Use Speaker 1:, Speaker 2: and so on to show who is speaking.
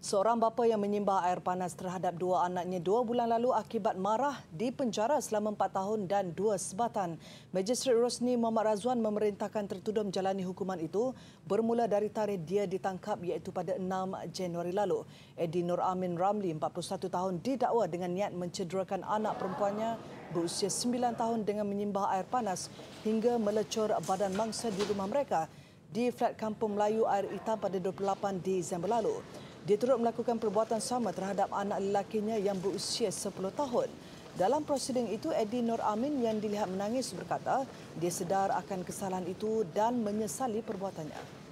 Speaker 1: Seorang bapa yang menyimbah air panas terhadap dua anaknya dua bulan lalu akibat marah di penjara selama empat tahun dan dua sebatan. Magistrate Rosni Muhammad Razwan memerintahkan tertuduh menjalani hukuman itu bermula dari tarikh dia ditangkap iaitu pada 6 Januari lalu. Edi Nur Amin Ramli, 41 tahun, didakwa dengan niat mencederakan anak perempuannya berusia 9 tahun dengan menyimbah air panas hingga melecur badan mangsa di rumah mereka di flat kampung Melayu Air Hitam pada 28 Disember lalu. Dia turut melakukan perbuatan sama terhadap anak lelakinya yang berusia 10 tahun. Dalam prosiding itu, Edi Nur Amin yang dilihat menangis berkata, dia sedar akan kesalahan itu dan menyesali perbuatannya.